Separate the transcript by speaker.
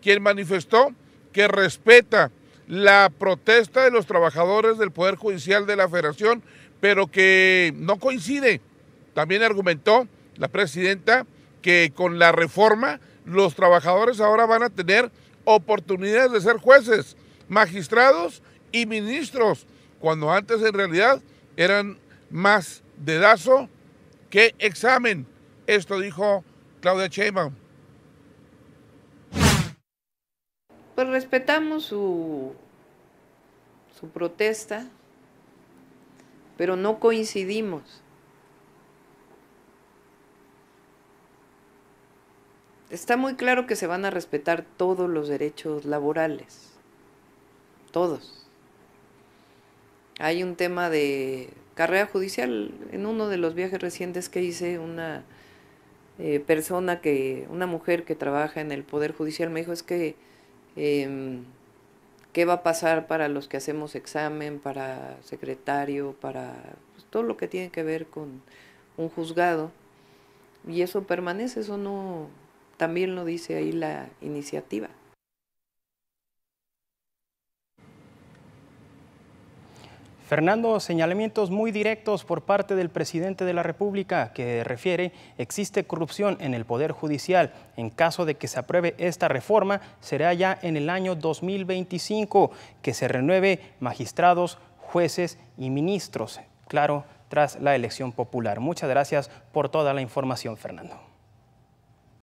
Speaker 1: quien manifestó que respeta la protesta de los trabajadores del Poder Judicial de la Federación, pero que no coincide. También argumentó la presidenta que con la reforma los trabajadores ahora van a tener oportunidades de ser jueces, magistrados y ministros, cuando antes en realidad eran más dedazo que examen. Esto dijo Claudia Sheinbaum.
Speaker 2: Pues respetamos su, su protesta, pero no coincidimos. Está muy claro que se van a respetar todos los derechos laborales, todos. Hay un tema de carrera judicial. En uno de los viajes recientes que hice, una eh, persona que, una mujer que trabaja en el Poder Judicial me dijo, es que eh, qué va a pasar para los que hacemos examen, para secretario, para pues, todo lo que tiene que ver con un juzgado. Y eso permanece, eso no, también lo dice ahí la iniciativa.
Speaker 3: Fernando, señalamientos muy directos por parte del presidente de la República que refiere existe corrupción en el Poder Judicial. En caso de que se apruebe esta reforma, será ya en el año 2025 que se renueve magistrados, jueces y ministros. Claro, tras la elección popular. Muchas gracias por toda la información, Fernando.